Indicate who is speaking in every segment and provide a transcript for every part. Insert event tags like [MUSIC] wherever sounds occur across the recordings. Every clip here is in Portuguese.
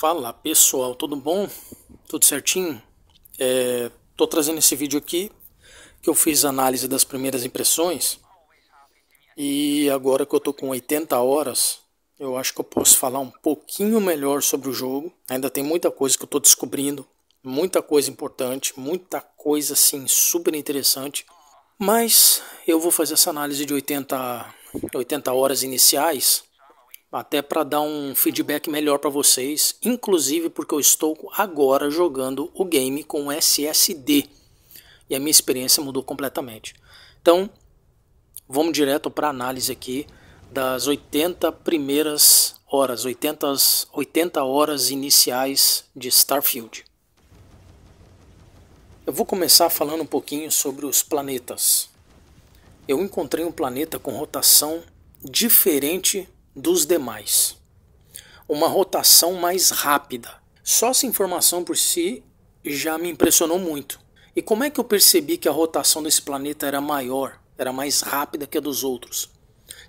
Speaker 1: Fala pessoal, tudo bom? Tudo certinho? Estou é, trazendo esse vídeo aqui que eu fiz análise das primeiras impressões e agora que eu estou com 80 horas, eu acho que eu posso falar um pouquinho melhor sobre o jogo. Ainda tem muita coisa que eu estou descobrindo, muita coisa importante, muita coisa assim super interessante. Mas eu vou fazer essa análise de 80, 80 horas iniciais até para dar um feedback melhor para vocês, inclusive porque eu estou agora jogando o game com SSD e a minha experiência mudou completamente. Então, vamos direto para a análise aqui das 80 primeiras horas, 80, 80 horas iniciais de Starfield. Eu vou começar falando um pouquinho sobre os planetas. Eu encontrei um planeta com rotação diferente dos demais. Uma rotação mais rápida. Só essa informação por si já me impressionou muito. E como é que eu percebi que a rotação desse planeta era maior, era mais rápida que a dos outros?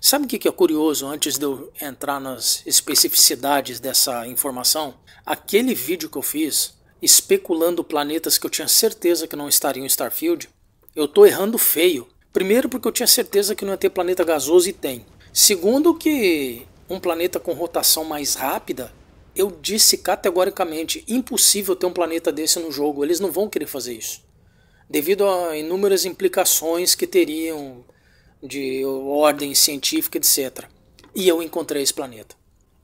Speaker 1: Sabe o que é curioso antes de eu entrar nas especificidades dessa informação? Aquele vídeo que eu fiz especulando planetas que eu tinha certeza que não estariam em Starfield, eu tô errando feio. Primeiro porque eu tinha certeza que não ia ter planeta gasoso e tem. Segundo que um planeta com rotação mais rápida, eu disse categoricamente impossível ter um planeta desse no jogo. Eles não vão querer fazer isso, devido a inúmeras implicações que teriam de ordem científica, etc. E eu encontrei esse planeta.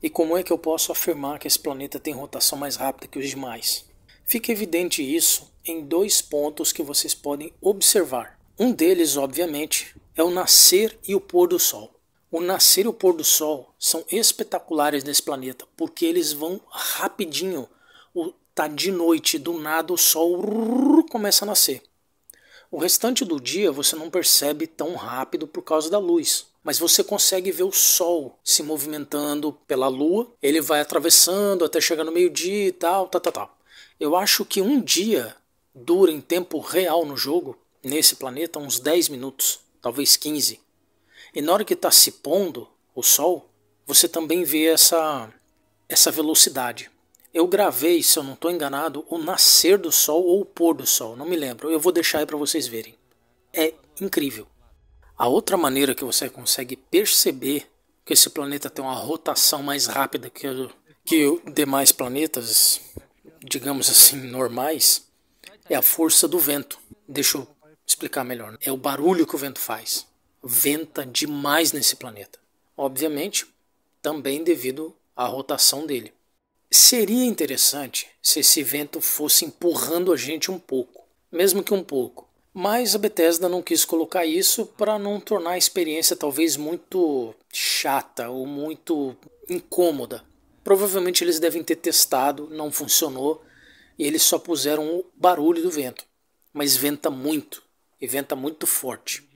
Speaker 1: E como é que eu posso afirmar que esse planeta tem rotação mais rápida que os demais? Fica evidente isso em dois pontos que vocês podem observar. Um deles, obviamente, é o nascer e o pôr do sol. O nascer e o pôr do sol são espetaculares nesse planeta, porque eles vão rapidinho. O, tá de noite, do nada o sol começa a nascer. O restante do dia você não percebe tão rápido por causa da luz, mas você consegue ver o sol se movimentando pela lua, ele vai atravessando até chegar no meio-dia e tal, tá, tá, tá. Eu acho que um dia dura em tempo real no jogo, nesse planeta, uns 10 minutos, talvez 15. E na hora que está se pondo o sol, você também vê essa, essa velocidade. Eu gravei, se eu não estou enganado, o nascer do sol ou o pôr do sol, não me lembro. Eu vou deixar aí para vocês verem. É incrível. A outra maneira que você consegue perceber que esse planeta tem uma rotação mais rápida que, o, que demais planetas, digamos assim, normais, é a força do vento. Deixa eu explicar melhor. É o barulho que o vento faz venta demais nesse planeta. Obviamente, também devido à rotação dele. Seria interessante se esse vento fosse empurrando a gente um pouco, mesmo que um pouco. Mas a Bethesda não quis colocar isso para não tornar a experiência talvez muito chata ou muito incômoda. Provavelmente eles devem ter testado, não funcionou e eles só puseram o barulho do vento. Mas venta muito e venta muito forte.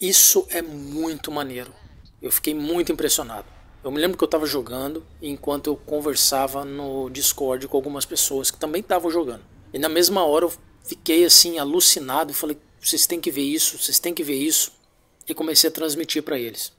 Speaker 1: Isso é muito maneiro. Eu fiquei muito impressionado. Eu me lembro que eu estava jogando enquanto eu conversava no Discord com algumas pessoas que também estavam jogando. E na mesma hora eu fiquei assim alucinado, e falei: "Vocês têm que ver isso, vocês têm que ver isso" e comecei a transmitir para eles.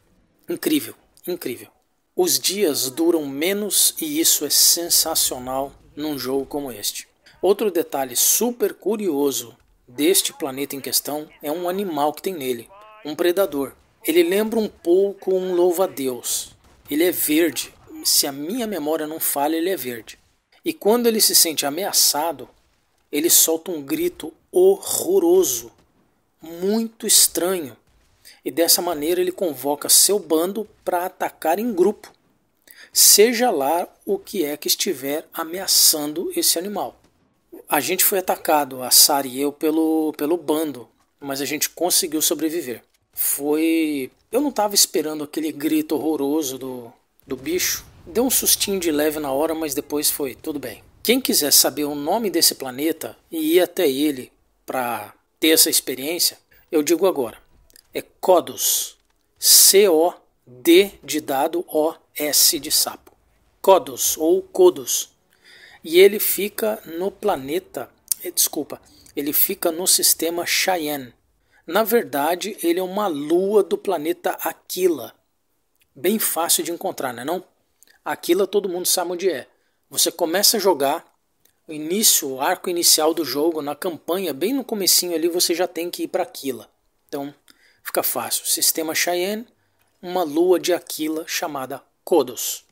Speaker 1: Incrível, incrível. Os dias duram menos e isso é sensacional num jogo como este. Outro detalhe super curioso deste planeta em questão é um animal que tem nele um predador. Ele lembra um pouco um louva-a-Deus. Ele é verde. Se a minha memória não falha, ele é verde. E quando ele se sente ameaçado, ele solta um grito horroroso, muito estranho. E dessa maneira ele convoca seu bando para atacar em grupo, seja lá o que é que estiver ameaçando esse animal. A gente foi atacado, a Sara e eu, pelo, pelo bando, mas a gente conseguiu sobreviver foi. Eu não tava esperando aquele grito horroroso do, do bicho. Deu um sustinho de leve na hora, mas depois foi tudo bem. Quem quiser saber o nome desse planeta e ir até ele para ter essa experiência, eu digo agora. É Codos. C-O-D de dado O-S de sapo. Codos ou Codos. E ele fica no planeta. Eh, desculpa, ele fica no sistema Cheyenne na verdade, ele é uma lua do planeta Aquila. Bem fácil de encontrar, né não, Aquila todo mundo sabe onde é. Você começa a jogar, o início, o arco inicial do jogo, na campanha, bem no comecinho ali, você já tem que ir para Aquila. Então, fica fácil. Sistema Cheyenne, uma lua de Aquila chamada Kodos.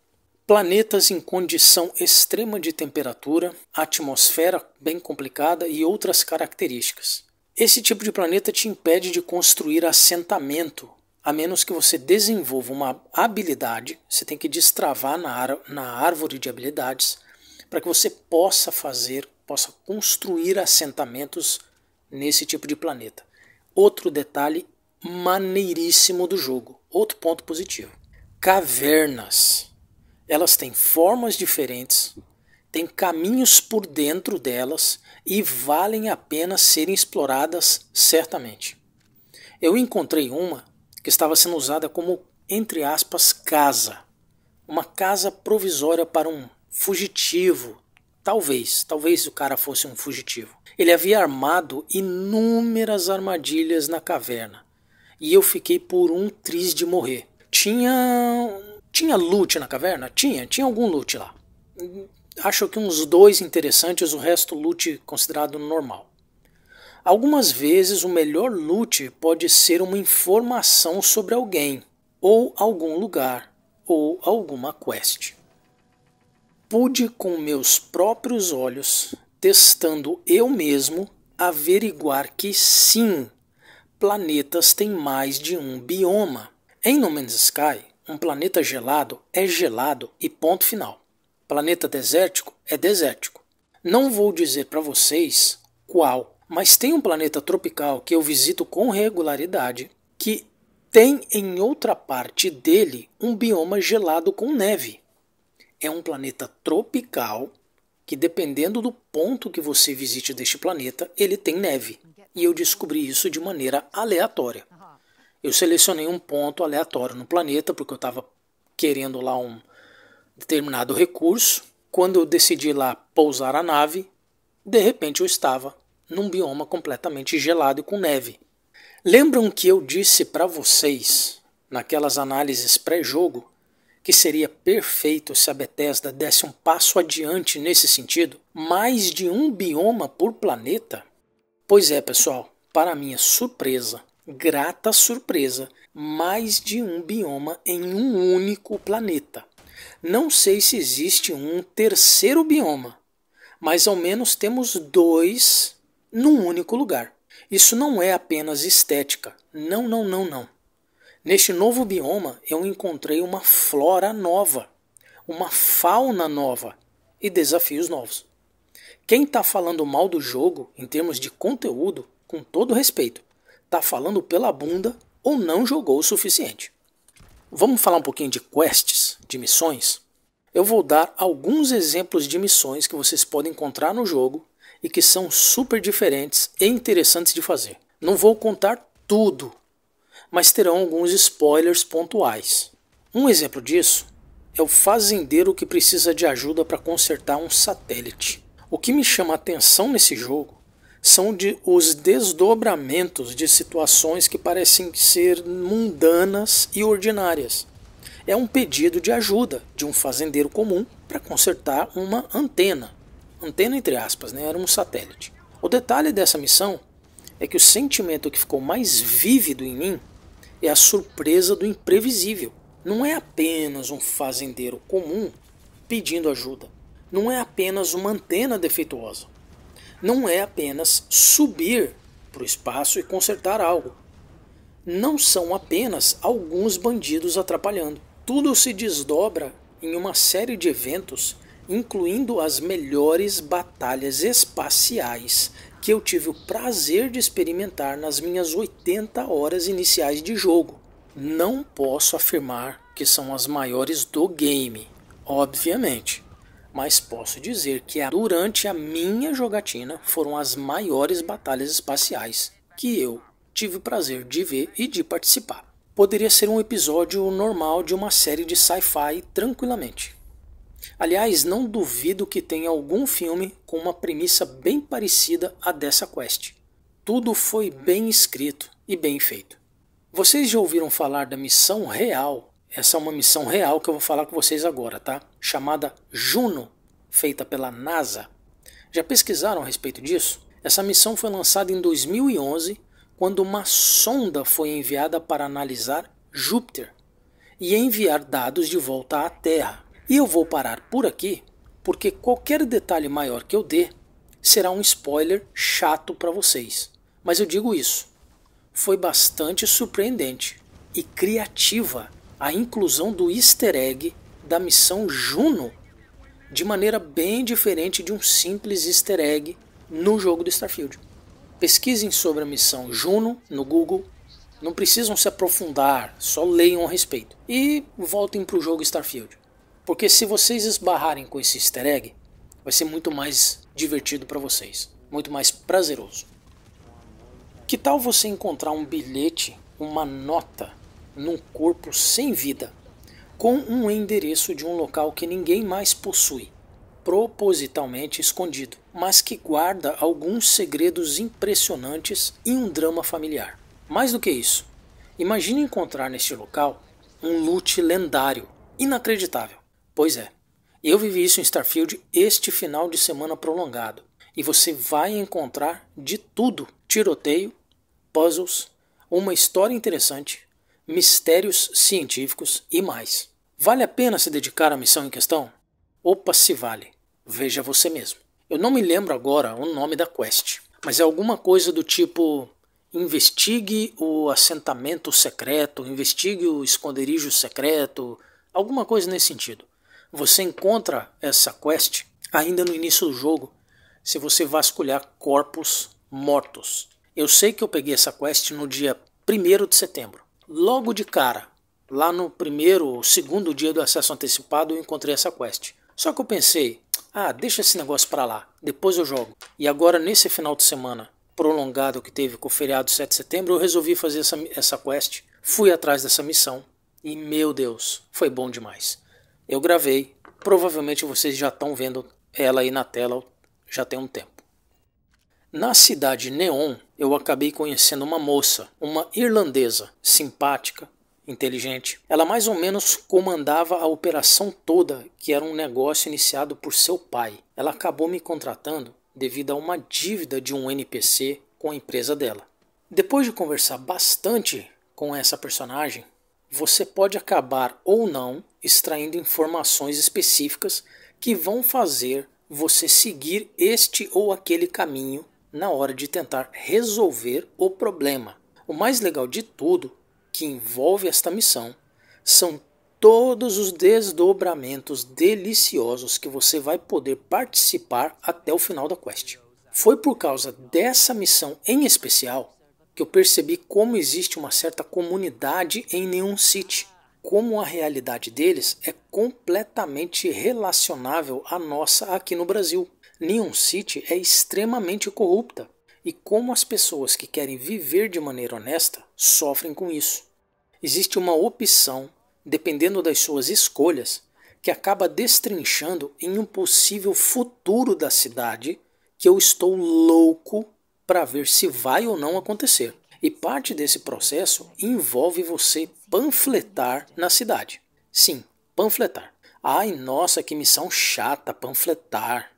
Speaker 1: Planetas em condição extrema de temperatura, atmosfera bem complicada e outras características. Esse tipo de planeta te impede de construir assentamento, a menos que você desenvolva uma habilidade, você tem que destravar na, na árvore de habilidades, para que você possa fazer, possa construir assentamentos nesse tipo de planeta. Outro detalhe maneiríssimo do jogo, outro ponto positivo. Cavernas. Elas têm formas diferentes, têm caminhos por dentro delas e valem a pena serem exploradas certamente. Eu encontrei uma que estava sendo usada como, entre aspas, casa. Uma casa provisória para um fugitivo. Talvez, talvez o cara fosse um fugitivo. Ele havia armado inúmeras armadilhas na caverna. E eu fiquei por um triz de morrer. Tinha. Tinha loot na caverna? Tinha, tinha algum loot lá acho que uns dois interessantes, o resto loot considerado normal. Algumas vezes o melhor loot pode ser uma informação sobre alguém, ou algum lugar, ou alguma quest. Pude com meus próprios olhos, testando eu mesmo, averiguar que sim, planetas têm mais de um bioma. Em No Man's Sky, um planeta gelado é gelado e ponto final planeta desértico é desértico. Não vou dizer para vocês qual, mas tem um planeta tropical que eu visito com regularidade que tem em outra parte dele um bioma gelado com neve. É um planeta tropical que, dependendo do ponto que você visite deste planeta, ele tem neve. E eu descobri isso de maneira aleatória. Eu selecionei um ponto aleatório no planeta, porque eu estava querendo lá um, determinado recurso. Quando eu decidi lá pousar a nave, de repente eu estava num bioma completamente gelado e com neve. Lembram que eu disse para vocês, naquelas análises pré-jogo, que seria perfeito se a Bethesda desse um passo adiante nesse sentido? Mais de um bioma por planeta? Pois é, pessoal, para minha surpresa, grata surpresa, mais de um bioma em um único planeta. Não sei se existe um terceiro bioma, mas ao menos temos dois num único lugar. Isso não é apenas estética. Não, não, não, não. Neste novo bioma eu encontrei uma flora nova, uma fauna nova e desafios novos. Quem está falando mal do jogo em termos de conteúdo, com todo respeito, está falando pela bunda ou não jogou o suficiente. Vamos falar um pouquinho de quests? de missões, eu vou dar alguns exemplos de missões que vocês podem encontrar no jogo e que são super diferentes e interessantes de fazer. Não vou contar tudo, mas terão alguns spoilers pontuais. Um exemplo disso é o fazendeiro que precisa de ajuda para consertar um satélite. O que me chama a atenção nesse jogo são de, os desdobramentos de situações que parecem ser mundanas e ordinárias, é um pedido de ajuda de um fazendeiro comum para consertar uma antena. Antena entre aspas, né? era um satélite. O detalhe dessa missão é que o sentimento que ficou mais vívido em mim é a surpresa do imprevisível. Não é apenas um fazendeiro comum pedindo ajuda. Não é apenas uma antena defeituosa. Não é apenas subir para o espaço e consertar algo. Não são apenas alguns bandidos atrapalhando. Tudo se desdobra em uma série de eventos, incluindo as melhores batalhas espaciais que eu tive o prazer de experimentar nas minhas 80 horas iniciais de jogo. Não posso afirmar que são as maiores do game, obviamente, mas posso dizer que durante a minha jogatina foram as maiores batalhas espaciais que eu tive o prazer de ver e de participar poderia ser um episódio normal de uma série de sci-fi tranquilamente. Aliás, não duvido que tenha algum filme com uma premissa bem parecida à dessa quest. Tudo foi bem escrito e bem feito. Vocês já ouviram falar da missão real? Essa é uma missão real que eu vou falar com vocês agora, tá? Chamada Juno, feita pela NASA. Já pesquisaram a respeito disso? Essa missão foi lançada em 2011 quando uma sonda foi enviada para analisar Júpiter e enviar dados de volta à Terra. E eu vou parar por aqui, porque qualquer detalhe maior que eu dê será um spoiler chato para vocês. Mas eu digo isso. Foi bastante surpreendente e criativa a inclusão do easter egg da missão Juno de maneira bem diferente de um simples easter egg no jogo do Starfield. Pesquisem sobre a missão Juno no Google. Não precisam se aprofundar, só leiam a respeito. E voltem para o jogo Starfield. Porque se vocês esbarrarem com esse easter egg, vai ser muito mais divertido para vocês, muito mais prazeroso. Que tal você encontrar um bilhete, uma nota, num corpo sem vida, com um endereço de um local que ninguém mais possui, propositalmente escondido? mas que guarda alguns segredos impressionantes e um drama familiar. Mais do que isso, imagine encontrar neste local um loot lendário, inacreditável. Pois é, eu vivi isso em Starfield este final de semana prolongado e você vai encontrar de tudo: tiroteio, puzzles, uma história interessante, mistérios científicos e mais. Vale a pena se dedicar à missão em questão? Opa, se vale. Veja você mesmo. Eu não me lembro agora o nome da quest, mas é alguma coisa do tipo investigue o assentamento secreto, investigue o esconderijo secreto, alguma coisa nesse sentido. Você encontra essa quest ainda no início do jogo, se você vasculhar corpos mortos. Eu sei que eu peguei essa quest no dia 1 de setembro. Logo de cara, lá no primeiro ou segundo dia do acesso antecipado, eu encontrei essa quest. Só que eu pensei, ah, deixa esse negócio para lá, depois eu jogo. E agora, nesse final de semana prolongado que teve com o feriado 7 de setembro, eu resolvi fazer essa, essa quest. Fui atrás dessa missão e, meu Deus, foi bom demais. Eu gravei, provavelmente vocês já estão vendo ela aí na tela já tem um tempo. Na cidade Neon, eu acabei conhecendo uma moça, uma irlandesa, simpática, inteligente. Ela mais ou menos comandava a operação toda, que era um negócio iniciado por seu pai. Ela acabou me contratando devido a uma dívida de um NPC com a empresa dela. Depois de conversar bastante com essa personagem, você pode acabar ou não extraindo informações específicas que vão fazer você seguir este ou aquele caminho na hora de tentar resolver o problema. O mais legal de tudo que envolve esta missão são todos os desdobramentos deliciosos que você vai poder participar até o final da quest. Foi por causa dessa missão em especial que eu percebi como existe uma certa comunidade em Neon City, como a realidade deles é completamente relacionável à nossa aqui no Brasil. Neon City é extremamente corrupta e como as pessoas que querem viver de maneira honesta sofrem com isso. Existe uma opção, dependendo das suas escolhas, que acaba destrinchando em um possível futuro da cidade que eu estou louco para ver se vai ou não acontecer. E parte desse processo envolve você panfletar na cidade. Sim, panfletar. Ai, nossa, que missão chata panfletar.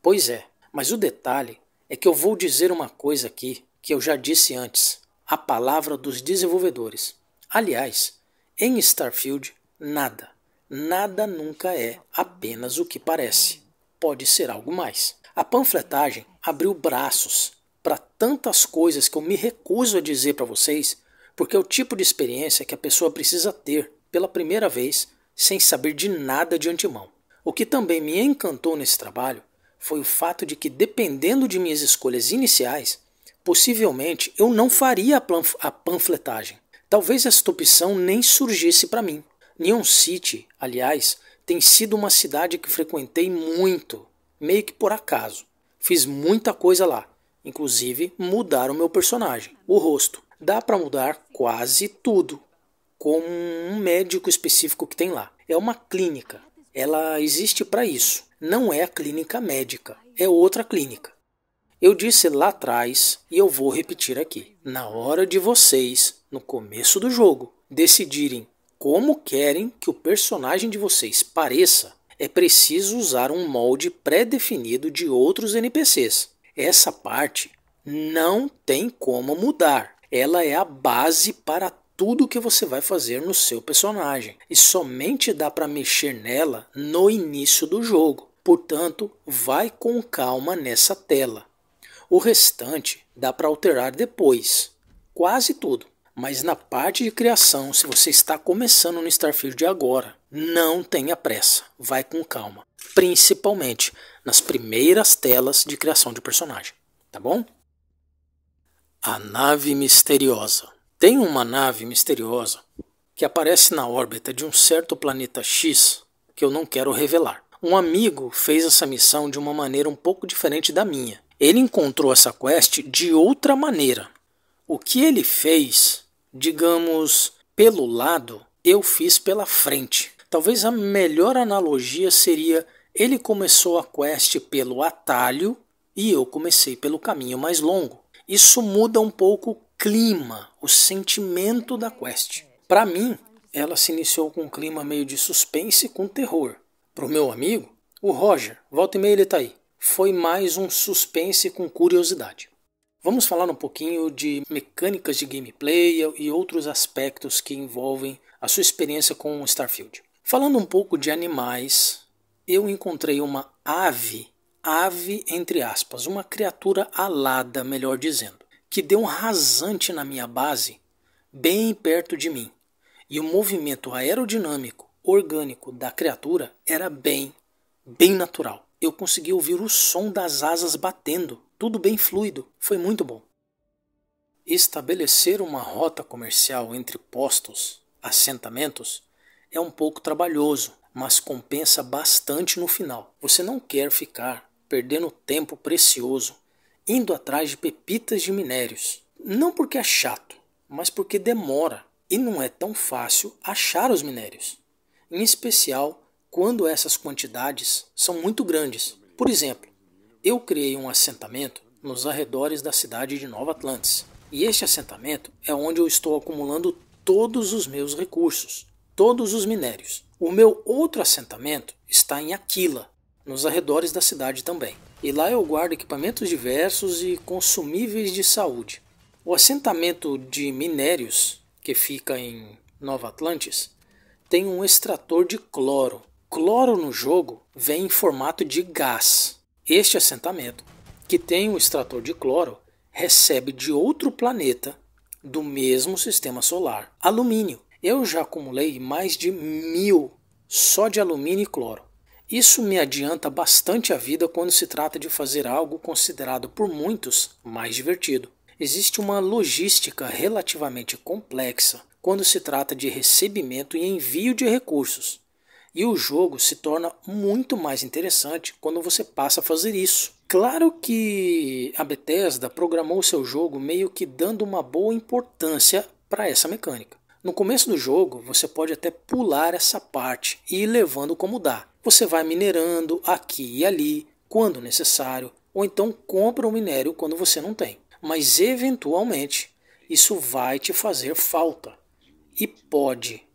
Speaker 1: Pois é, mas o detalhe é que eu vou dizer uma coisa aqui que eu já disse antes a palavra dos desenvolvedores. Aliás, em Starfield, nada, nada nunca é apenas o que parece. Pode ser algo mais. A panfletagem abriu braços para tantas coisas que eu me recuso a dizer para vocês, porque é o tipo de experiência que a pessoa precisa ter pela primeira vez sem saber de nada de antemão. O que também me encantou nesse trabalho foi o fato de que, dependendo de minhas escolhas iniciais, possivelmente eu não faria a, panfletagem. Talvez esta opção nem surgisse para mim. Neon City, aliás, tem sido uma cidade que frequentei muito, meio que por acaso. Fiz muita coisa lá, inclusive mudar o meu personagem, o rosto. Dá para mudar quase tudo, com um médico específico que tem lá. É uma clínica. Ela existe para isso. Não é a clínica médica, é outra clínica. Eu disse lá atrás e eu vou repetir aqui. Na hora de vocês, no começo do jogo, decidirem como querem que o personagem de vocês pareça, é preciso usar um molde pré-definido de outros NPCs. Essa parte não tem como mudar. Ela é a base para tudo que você vai fazer no seu personagem e somente dá para mexer nela no início do jogo. Portanto, vai com calma nessa tela. O restante dá para alterar depois, quase tudo. Mas na parte de criação, se você está começando no Starfield agora, não tenha pressa, vai com calma, principalmente nas primeiras telas de criação de personagem, tá bom? A nave misteriosa. Tem uma nave misteriosa que aparece na órbita de um certo planeta X que eu não quero revelar. Um amigo fez essa missão de uma maneira um pouco diferente da minha. Ele encontrou essa quest de outra maneira. O que ele fez, digamos, pelo lado, eu fiz pela frente. Talvez a melhor analogia seria ele começou a quest pelo atalho e eu comecei pelo caminho mais longo. Isso muda um pouco o clima, o sentimento da quest. Para mim, ela se iniciou com um clima meio de suspense e com terror. Para o meu amigo, o Roger, volta e meia ele está aí foi mais um suspense com curiosidade. Vamos falar um pouquinho de mecânicas de gameplay e outros aspectos que envolvem a sua experiência com Starfield. Falando um pouco de animais, eu encontrei uma ave, ave entre aspas, uma criatura alada, melhor dizendo, que deu um rasante na minha base, bem perto de mim. E o movimento aerodinâmico, orgânico da criatura era bem, bem natural eu consegui ouvir o som das asas batendo, tudo bem fluido, foi muito bom. Estabelecer uma rota comercial entre postos, assentamentos, é um pouco trabalhoso, mas compensa bastante no final. Você não quer ficar perdendo tempo precioso indo atrás de pepitas de minérios. Não porque é chato, mas porque demora e não é tão fácil achar os minérios, em especial quando essas quantidades são muito grandes. Por exemplo, eu criei um assentamento nos arredores da cidade de Nova Atlantis, e este assentamento é onde eu estou acumulando todos os meus recursos, todos os minérios. O meu outro assentamento está em Aquila, nos arredores da cidade também. E lá eu guardo equipamentos diversos e consumíveis de saúde. O assentamento de minérios, que fica em Nova Atlantis, tem um extrator de cloro cloro no jogo vem em formato de gás. Este assentamento, que tem um extrator de cloro, recebe de outro planeta do mesmo sistema solar alumínio. Eu já acumulei mais de mil só de alumínio e cloro. Isso me adianta bastante a vida quando se trata de fazer algo considerado por muitos mais divertido. Existe uma logística relativamente complexa quando se trata de recebimento e envio de recursos, e o jogo se torna muito mais interessante quando você passa a fazer isso. Claro que a Bethesda programou seu jogo meio que dando uma boa importância para essa mecânica. No começo do jogo, você pode até pular essa parte e ir levando como dá. Você vai minerando aqui e ali, quando necessário, ou então compra o um minério quando você não tem. Mas eventualmente, isso vai te fazer falta e pode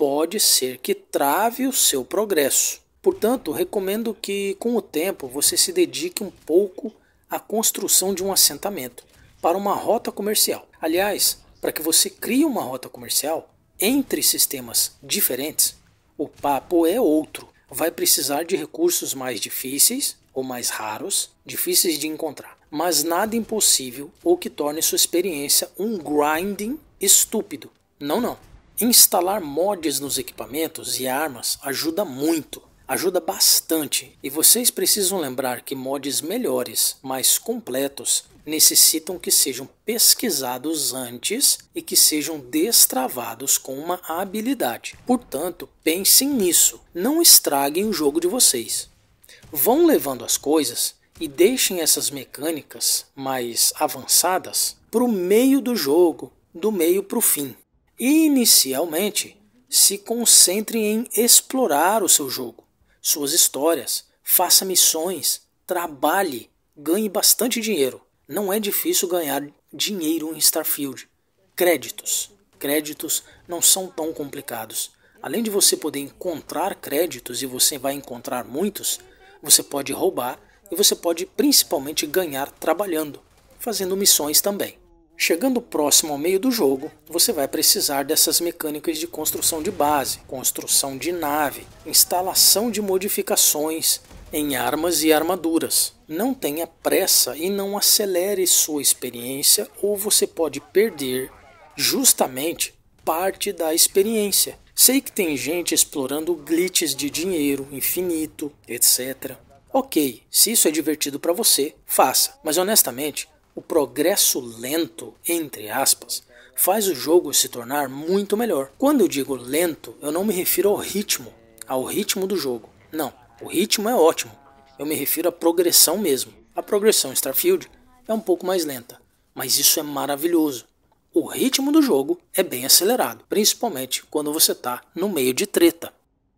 Speaker 1: pode ser que trave o seu progresso. Portanto, recomendo que, com o tempo, você se dedique um pouco à construção de um assentamento para uma rota comercial. Aliás, para que você crie uma rota comercial entre sistemas diferentes, o papo é outro. Vai precisar de recursos mais difíceis ou mais raros, difíceis de encontrar, mas nada impossível ou que torne sua experiência um grinding estúpido. Não, não. Instalar mods nos equipamentos e armas ajuda muito, ajuda bastante, e vocês precisam lembrar que mods melhores, mais completos, necessitam que sejam pesquisados antes e que sejam destravados com uma habilidade. Portanto, pensem nisso, não estraguem o jogo de vocês. Vão levando as coisas e deixem essas mecânicas mais avançadas para o meio do jogo, do meio para o fim. Inicialmente, se concentre em explorar o seu jogo, suas histórias, faça missões, trabalhe, ganhe bastante dinheiro. Não é difícil ganhar dinheiro em Starfield. Créditos. Créditos não são tão complicados. Além de você poder encontrar créditos e você vai encontrar muitos, você pode roubar e você pode principalmente ganhar trabalhando, fazendo missões também. Chegando próximo ao meio do jogo, você vai precisar dessas mecânicas de construção de base, construção de nave, instalação de modificações em armas e armaduras. Não tenha pressa e não acelere sua experiência, ou você pode perder justamente parte da experiência. Sei que tem gente explorando glitches de dinheiro infinito, etc. Ok, se isso é divertido para você, faça, mas honestamente, o progresso lento, entre aspas, faz o jogo se tornar muito melhor. Quando eu digo lento, eu não me refiro ao ritmo, ao ritmo do jogo. Não, o ritmo é ótimo. Eu me refiro à progressão mesmo. A progressão Starfield é um pouco mais lenta, mas isso é maravilhoso. O ritmo do jogo é bem acelerado, principalmente quando você está no meio de treta.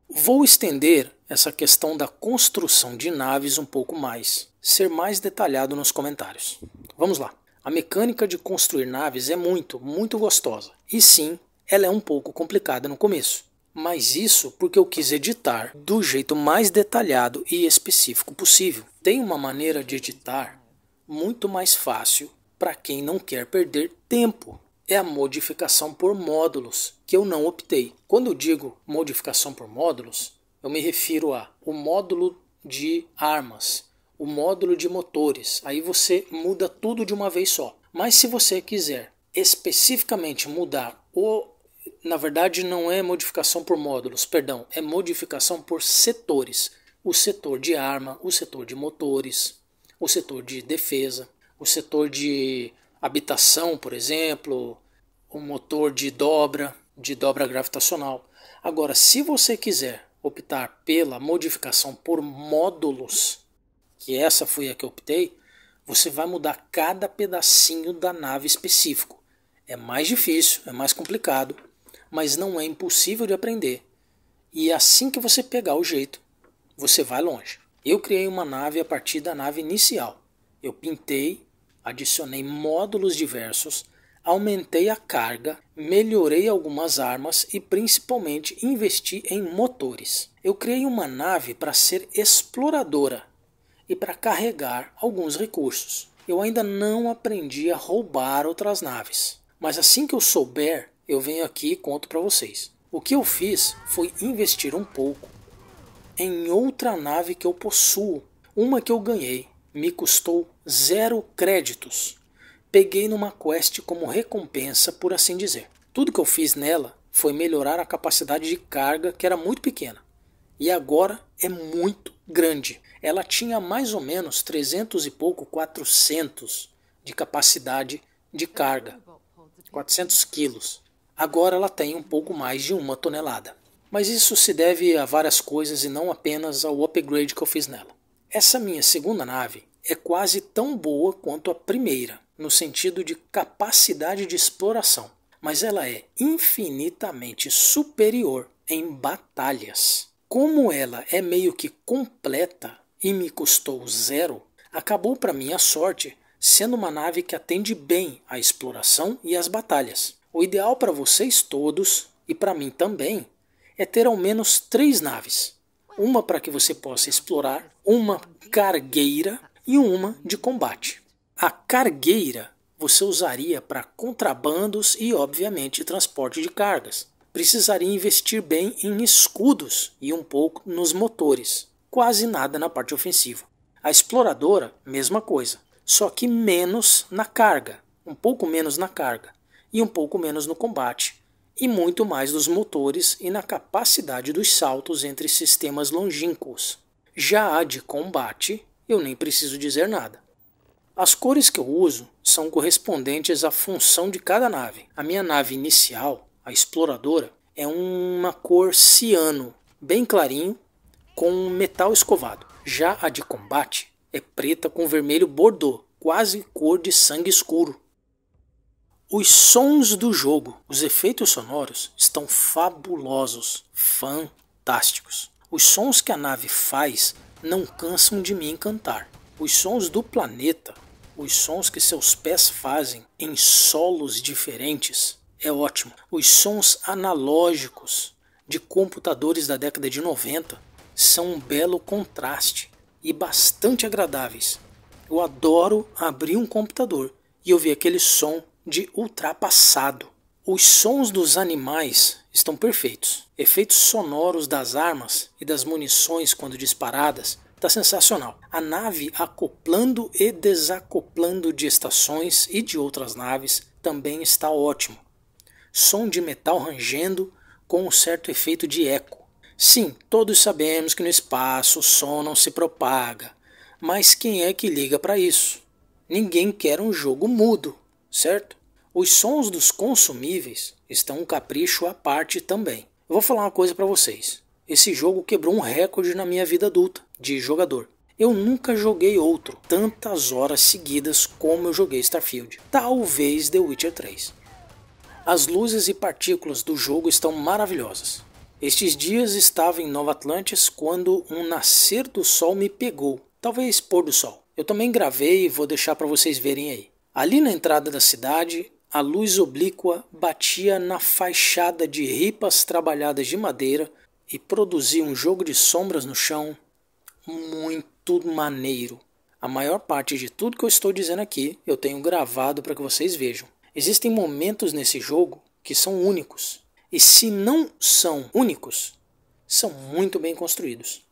Speaker 1: Vou estender essa questão da construção de naves um pouco mais, ser mais detalhado nos comentários. Vamos lá. A mecânica de construir naves é muito, muito gostosa. E sim, ela é um pouco complicada no começo. Mas isso porque eu quis editar do jeito mais detalhado e específico possível. Tem uma maneira de editar muito mais fácil para quem não quer perder tempo. É a modificação por módulos, que eu não optei. Quando eu digo modificação por módulos, eu me refiro a o módulo de armas, o módulo de motores. Aí você muda tudo de uma vez só. Mas se você quiser especificamente mudar o na verdade não é modificação por módulos, perdão, é modificação por setores. O setor de arma, o setor de motores, o setor de defesa, o setor de habitação, por exemplo, o motor de dobra, de dobra gravitacional. Agora, se você quiser optar pela modificação por módulos, que essa foi a que eu optei, você vai mudar cada pedacinho da nave específico. É mais difícil, é mais complicado, mas não é impossível de aprender. E é assim que você pegar o jeito, você vai longe. Eu criei uma nave a partir da nave inicial. Eu pintei, adicionei módulos diversos, aumentei a carga, melhorei algumas armas e principalmente investi em motores. Eu criei uma nave para ser exploradora e para carregar alguns recursos. Eu ainda não aprendi a roubar outras naves, mas assim que eu souber, eu venho aqui e conto para vocês. O que eu fiz foi investir um pouco em outra nave que eu possuo, uma que eu ganhei, me custou zero créditos peguei numa quest como recompensa, por assim dizer. Tudo que eu fiz nela foi melhorar a capacidade de carga, que era muito pequena, e agora é muito grande. Ela tinha mais ou menos 300 e pouco, 400 de capacidade de carga, 400 quilos. Agora ela tem um pouco mais de uma tonelada. Mas isso se deve a várias coisas e não apenas ao upgrade que eu fiz nela. Essa minha segunda nave é quase tão boa quanto a primeira, no sentido de capacidade de exploração, mas ela é infinitamente superior em batalhas. Como ela é meio que completa e me custou zero, acabou para minha sorte sendo uma nave que atende bem à exploração e às batalhas. O ideal para vocês todos, e para mim também, é ter ao menos três naves: uma para que você possa explorar, uma cargueira e uma de combate. A cargueira você usaria para contrabandos e, obviamente, transporte de cargas. Precisaria investir bem em escudos e um pouco nos motores, quase nada na parte ofensiva. A exploradora, mesma coisa, só que menos na carga, um pouco menos na carga e um pouco menos no combate, e muito mais nos motores e na capacidade dos saltos entre sistemas longínquos. Já a de combate, eu nem preciso dizer nada. As cores que eu uso são correspondentes à função de cada nave. A minha nave inicial, a exploradora, é uma cor ciano, bem clarinho, com metal escovado. Já a de combate é preta com vermelho bordô, quase cor de sangue escuro. Os sons do jogo, os efeitos sonoros estão fabulosos, fantásticos. Os sons que a nave faz não cansam de me encantar. Os sons do planeta os sons que seus pés fazem em solos diferentes é ótimo. Os sons analógicos de computadores da década de 90 são um belo contraste e bastante agradáveis. Eu adoro abrir um computador e ouvir aquele som de ultrapassado. Os sons dos animais estão perfeitos. Efeitos sonoros das armas e das munições quando disparadas Tá sensacional. A nave acoplando e desacoplando de estações e de outras naves também está ótimo. Som de metal rangendo com um certo efeito de eco. Sim, todos sabemos que no espaço o som não se propaga, mas quem é que liga para isso? Ninguém quer um jogo mudo, certo? Os sons dos consumíveis estão um capricho à parte também. vou falar uma coisa para vocês. Esse jogo quebrou um recorde na minha vida adulta de jogador. Eu nunca joguei outro tantas horas seguidas como eu joguei Starfield, talvez The Witcher 3. As luzes e partículas do jogo estão maravilhosas. Estes dias estava em Nova Atlantis quando um nascer do sol me pegou, talvez pôr do sol. Eu também gravei e vou deixar para vocês verem aí. Ali na entrada da cidade, a luz oblíqua batia na fachada de ripas trabalhadas de madeira e produzir um jogo de sombras no chão muito maneiro. A maior parte de tudo que eu estou dizendo aqui eu tenho gravado para que vocês vejam. Existem momentos nesse jogo que são únicos, e se não são únicos, são muito bem construídos.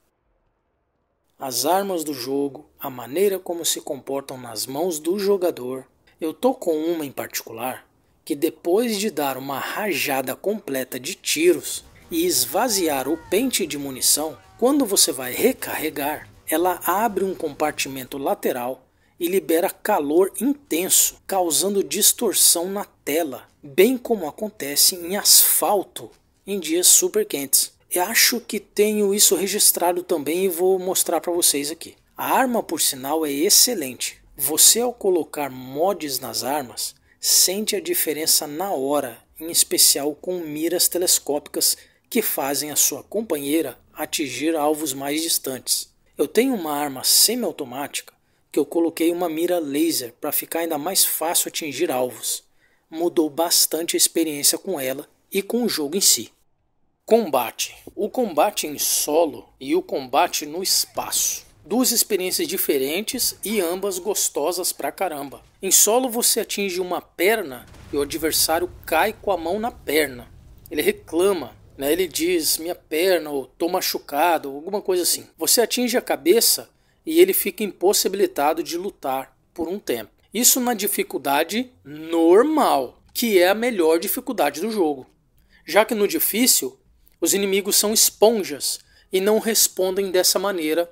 Speaker 1: As armas do jogo, a maneira como se comportam nas mãos do jogador. Eu tô com uma em particular que depois de dar uma rajada completa de tiros, e esvaziar o pente de munição, quando você vai recarregar, ela abre um compartimento lateral e libera calor intenso, causando distorção na tela, bem como acontece em asfalto em dias super quentes. Eu acho que tenho isso registrado também e vou mostrar para vocês aqui. A arma, por sinal, é excelente. Você, ao colocar mods nas armas, sente a diferença na hora, em especial com miras telescópicas que fazem a sua companheira atingir alvos mais distantes. Eu tenho uma arma semiautomática que eu coloquei uma mira laser para ficar ainda mais fácil atingir alvos. Mudou bastante a experiência com ela e com o jogo em si. Combate: o combate em solo e o combate no espaço. Duas experiências diferentes e ambas gostosas pra caramba. Em solo você atinge uma perna e o adversário cai com a mão na perna. Ele reclama né? Ele diz minha perna ou tô machucado, alguma coisa assim. Você atinge a cabeça e ele fica impossibilitado de lutar por um tempo. Isso na dificuldade normal, que é a melhor dificuldade do jogo. Já que no difícil, os inimigos são esponjas e não respondem dessa maneira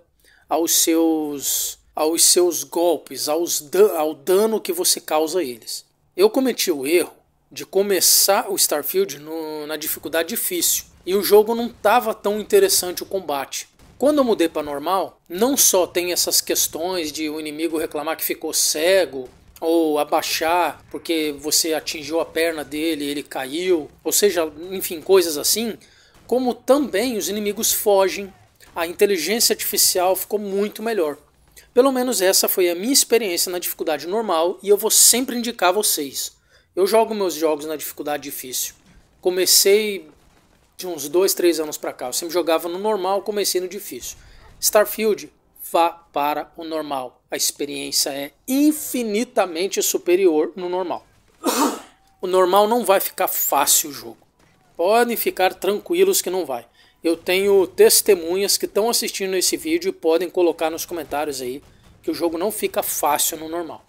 Speaker 1: aos seus aos seus golpes, aos, ao dano que você causa a eles. Eu cometi o erro de começar o Starfield no, na dificuldade difícil. E o jogo não estava tão interessante o combate. Quando eu mudei para normal, não só tem essas questões de o inimigo reclamar que ficou cego ou abaixar porque você atingiu a perna dele, ele caiu, ou seja, enfim, coisas assim, como também os inimigos fogem. A inteligência artificial ficou muito melhor. Pelo menos essa foi a minha experiência na dificuldade normal e eu vou sempre indicar vocês. Eu jogo meus jogos na dificuldade difícil. Comecei de uns dois, três anos pra cá. Eu sempre jogava no normal, comecei no difícil. Starfield, vá para o normal. A experiência é infinitamente superior no normal. O normal não vai ficar fácil o jogo. Podem ficar tranquilos que não vai. Eu tenho testemunhas que estão assistindo esse vídeo e podem colocar nos comentários aí que o jogo não fica fácil no normal.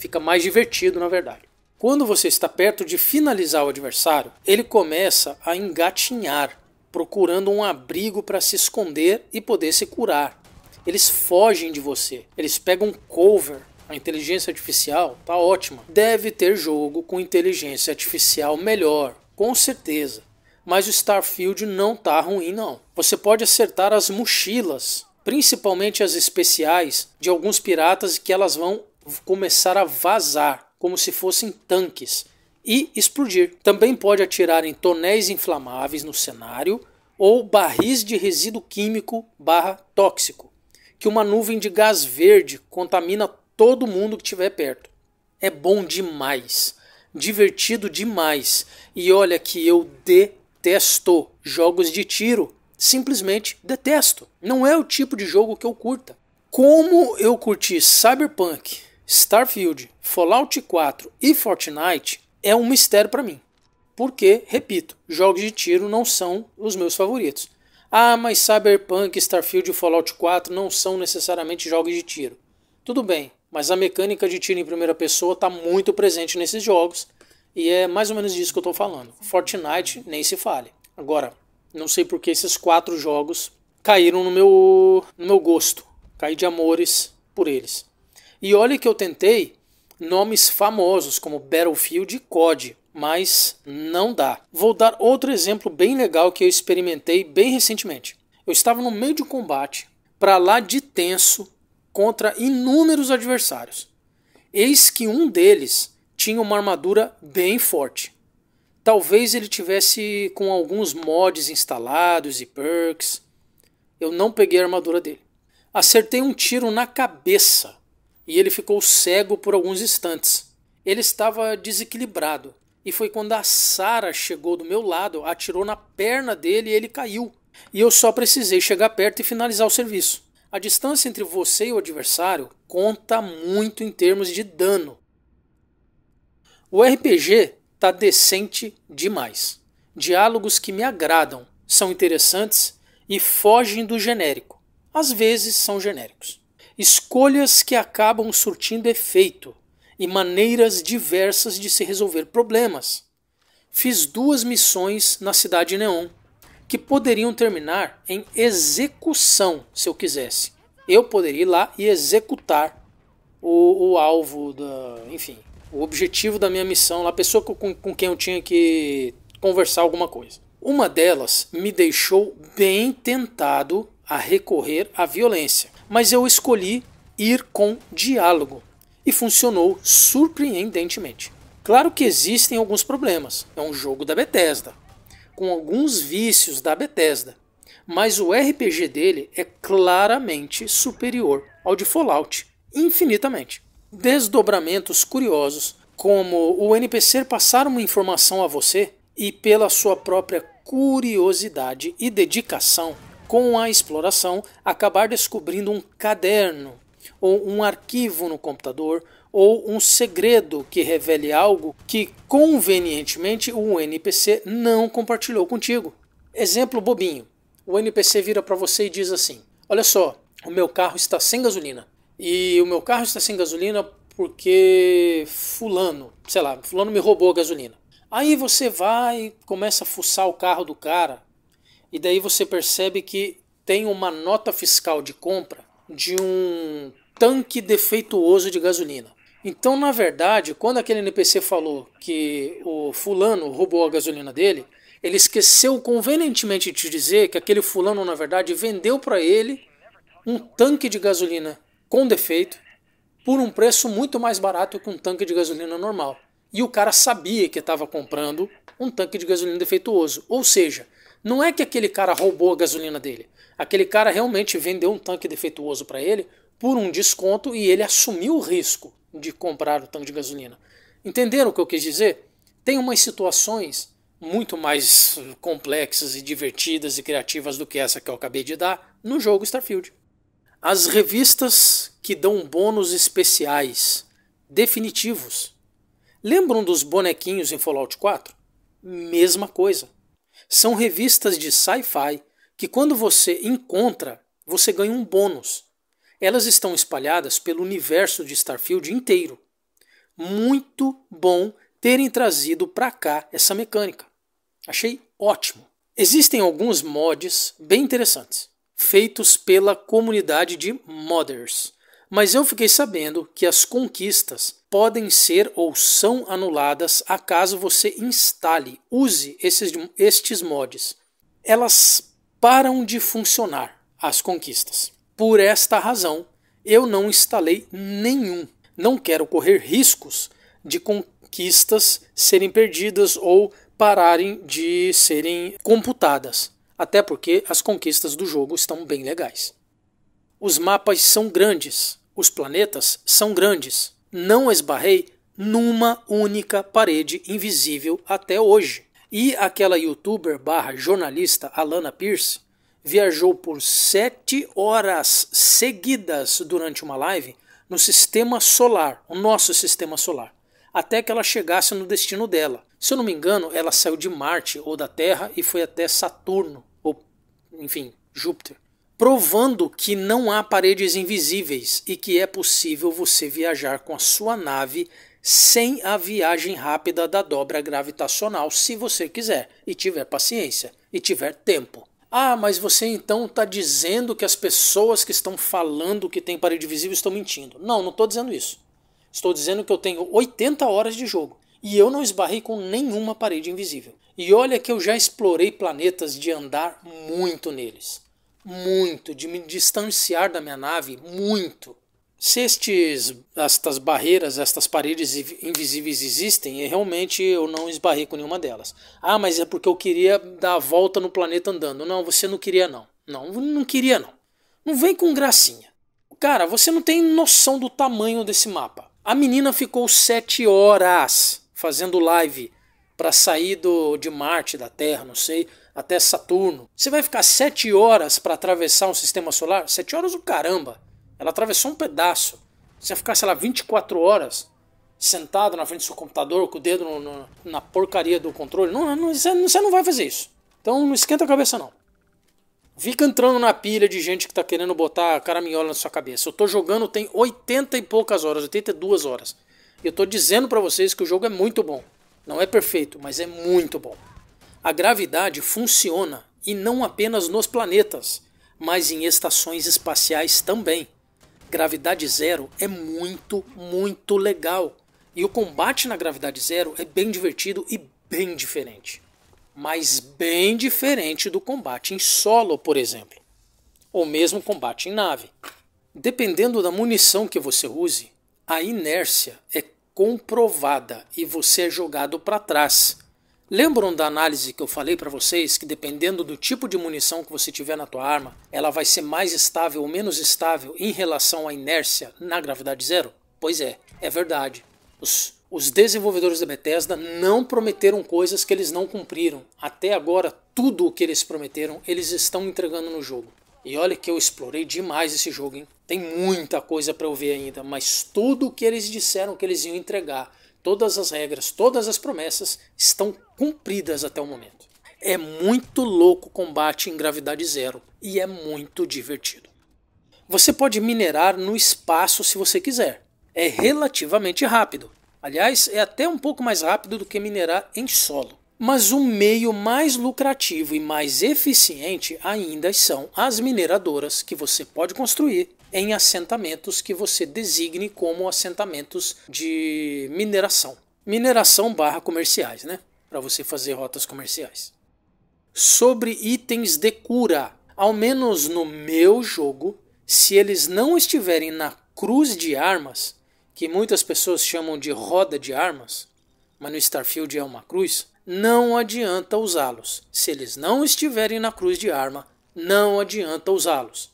Speaker 1: Fica mais divertido, na verdade. Quando você está perto de finalizar o adversário, ele começa a engatinhar, procurando um abrigo para se esconder e poder se curar. Eles fogem de você, eles pegam cover. A inteligência artificial tá ótima. Deve ter jogo com inteligência artificial melhor, com certeza. Mas o Starfield não tá ruim não. Você pode acertar as mochilas, principalmente as especiais de alguns piratas que elas vão começar a vazar como se fossem tanques e explodir. Também pode atirar em tonéis inflamáveis no cenário ou barris de resíduo químico barra tóxico, que uma nuvem de gás verde contamina todo mundo que estiver perto. É bom demais, divertido demais. E olha que eu detesto jogos de tiro. Simplesmente detesto. Não é o tipo de jogo que eu curta. Como eu curti Cyberpunk, Starfield, Fallout 4 e Fortnite é um mistério para mim. Porque, repito, jogos de tiro não são os meus favoritos. Ah, mas Cyberpunk, Starfield e Fallout 4 não são necessariamente jogos de tiro. Tudo bem, mas a mecânica de tiro em primeira pessoa está muito presente nesses jogos e é mais ou menos disso que eu estou falando. Fortnite nem se fale. Agora, não sei porque esses quatro jogos caíram no meu, no meu gosto. Caí de amores por eles. E olha que eu tentei nomes famosos como Battlefield e COD, mas não dá. Vou dar outro exemplo bem legal que eu experimentei bem recentemente. Eu estava no meio de um combate, para lá de tenso, contra inúmeros adversários. Eis que um deles tinha uma armadura bem forte. Talvez ele tivesse com alguns mods instalados e perks. Eu não peguei a armadura dele. Acertei um tiro na cabeça e ele ficou cego por alguns instantes. Ele estava desequilibrado, e foi quando a Sara chegou do meu lado, atirou na perna dele e ele caiu. E eu só precisei chegar perto e finalizar o serviço. A distância entre você e o adversário conta muito em termos de dano. O RPG tá decente demais. Diálogos que me agradam, são interessantes e fogem do genérico. Às vezes são genéricos escolhas que acabam surtindo efeito e maneiras diversas de se resolver problemas. Fiz duas missões na Cidade Neon, que poderiam terminar em execução se eu quisesse. Eu poderia ir lá e executar o, o alvo, da, enfim, o objetivo da minha missão, a pessoa com, com quem eu tinha que conversar alguma coisa. Uma delas me deixou bem tentado a recorrer à violência mas eu escolhi ir com diálogo e funcionou surpreendentemente. Claro que existem alguns problemas, é um jogo da Bethesda, com alguns vícios da Bethesda, mas o RPG dele é claramente superior ao de Fallout, infinitamente. Desdobramentos curiosos, como o NPC passar uma informação a você e pela sua própria curiosidade e dedicação, com a exploração, acabar descobrindo um caderno ou um arquivo no computador ou um segredo que revele algo que convenientemente o NPC não compartilhou contigo. Exemplo bobinho. O NPC vira para você e diz assim: "Olha só, o meu carro está sem gasolina. E o meu carro está sem gasolina porque fulano, sei lá, fulano me roubou a gasolina". Aí você vai, começa a fuçar o carro do cara, e daí você percebe que tem uma nota fiscal de compra de um tanque defeituoso de gasolina. Então, na verdade, quando aquele NPC falou que o fulano roubou a gasolina dele, ele esqueceu convenientemente de dizer que aquele fulano, na verdade, vendeu para ele um tanque de gasolina com defeito por um preço muito mais barato que um tanque de gasolina normal. E o cara sabia que estava comprando um tanque de gasolina defeituoso. Ou seja, não é que aquele cara roubou a gasolina dele. Aquele cara realmente vendeu um tanque defeituoso para ele por um desconto e ele assumiu o risco de comprar o tanque de gasolina. Entenderam o que eu quis dizer? Tem umas situações muito mais complexas e divertidas e criativas do que essa que eu acabei de dar no jogo Starfield. As revistas que dão bônus especiais definitivos. Lembram dos bonequinhos em Fallout 4? Mesma coisa. São revistas de sci-fi que, quando você encontra, você ganha um bônus. Elas estão espalhadas pelo universo de Starfield inteiro. Muito bom terem trazido para cá essa mecânica. Achei ótimo. Existem alguns mods bem interessantes, feitos pela comunidade de modders mas eu fiquei sabendo que as conquistas podem ser ou são anuladas a caso você instale, use esses, estes mods. Elas param de funcionar, as conquistas. Por esta razão, eu não instalei nenhum. Não quero correr riscos de conquistas serem perdidas ou pararem de serem computadas, até porque as conquistas do jogo estão bem legais. Os mapas são grandes, os planetas são grandes. Não esbarrei numa única parede invisível até hoje. E aquela youtuber barra jornalista Alana Pierce viajou por sete horas seguidas durante uma live no sistema solar, o nosso sistema solar, até que ela chegasse no destino dela. Se eu não me engano, ela saiu de Marte ou da Terra e foi até Saturno, ou enfim, Júpiter provando que não há paredes invisíveis e que é possível você viajar com a sua nave sem a viagem rápida da dobra gravitacional, se você quiser e tiver paciência e tiver tempo. Ah, mas você então está dizendo que as pessoas que estão falando que tem parede visível estão mentindo. Não, não estou dizendo isso. Estou dizendo que eu tenho 80 horas de jogo e eu não esbarrei com nenhuma parede invisível. E olha que eu já explorei planetas de andar muito neles muito, de me distanciar da minha nave muito. Se estes, estas barreiras, estas paredes invisíveis existem, e é realmente eu não esbarrei com nenhuma delas. Ah, mas é porque eu queria dar a volta no planeta andando. Não, você não queria não. Não, não queria não. Não vem com gracinha. Cara, você não tem noção do tamanho desse mapa. A menina ficou sete horas fazendo live para sair do, de Marte, da Terra, não sei, até Saturno. Você vai ficar sete horas para atravessar um sistema solar? Sete horas o caramba! Ela atravessou um pedaço. Você vai ficar, sei lá, 24 horas sentado na frente do seu computador com o dedo no, no, na porcaria do controle. Não, não, você, você não vai fazer isso. Então não esquenta a cabeça, não. Fica entrando na pilha de gente que tá querendo botar caraminhola na sua cabeça. Eu tô jogando tem 80 e poucas horas, 82 horas. e Eu tô dizendo para vocês que o jogo é muito bom. Não é perfeito, mas é muito bom. A gravidade funciona e não apenas nos planetas, mas em estações espaciais também. Gravidade zero é muito, muito legal. E o combate na gravidade zero é bem divertido e bem diferente. Mas bem diferente do combate em solo, por exemplo. Ou mesmo combate em nave. Dependendo da munição que você use, a inércia é comprovada e você é jogado para trás. Lembram da análise que eu falei para vocês que dependendo do tipo de munição que você tiver na tua arma, ela vai ser mais estável ou menos estável em relação à inércia na gravidade zero? Pois é, é verdade. Os, os desenvolvedores da Bethesda não prometeram coisas que eles não cumpriram. Até agora, tudo o que eles prometeram, eles estão entregando no jogo. E olha que eu explorei demais esse jogo, hein? Tem muita coisa para eu ver ainda, mas tudo o que eles disseram que eles iam entregar, todas as regras, todas as promessas estão cumpridas até o momento. É muito louco o combate em gravidade zero e é muito divertido. Você pode minerar no espaço se você quiser. É relativamente rápido. Aliás, é até um pouco mais rápido do que minerar em solo mas o meio mais lucrativo e mais eficiente ainda são as mineradoras que você pode construir em assentamentos que você designe como assentamentos de mineração. Mineração barra comerciais, né? Para você fazer rotas comerciais. Sobre itens de cura, ao menos no meu jogo, se eles não estiverem na cruz de armas, que muitas pessoas chamam de roda de armas, mas no Starfield é uma cruz, não adianta usá-los. Se eles não estiverem na cruz de arma, não adianta usá-los.